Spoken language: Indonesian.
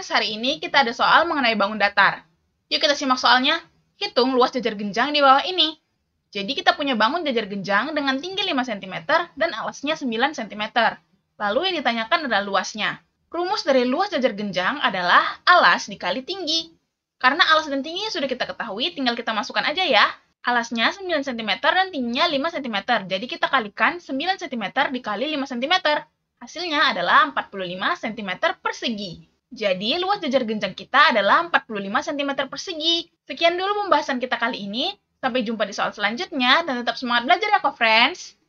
Friends, hari ini kita ada soal mengenai bangun datar. Yuk kita simak soalnya. Hitung luas jajar genjang di bawah ini. Jadi kita punya bangun jajar genjang dengan tinggi 5 cm dan alasnya 9 cm. Lalu yang ditanyakan adalah luasnya. Rumus dari luas jajar genjang adalah alas dikali tinggi. Karena alas dan tinggi sudah kita ketahui, tinggal kita masukkan aja ya. Alasnya 9 cm dan tingginya 5 cm. Jadi kita kalikan 9 cm dikali 5 cm. Hasilnya adalah 45 cm persegi. Jadi, luas jajar genjang kita adalah 45 cm persegi. Sekian dulu pembahasan kita kali ini. Sampai jumpa di soal selanjutnya dan tetap semangat belajar ya, kok friends.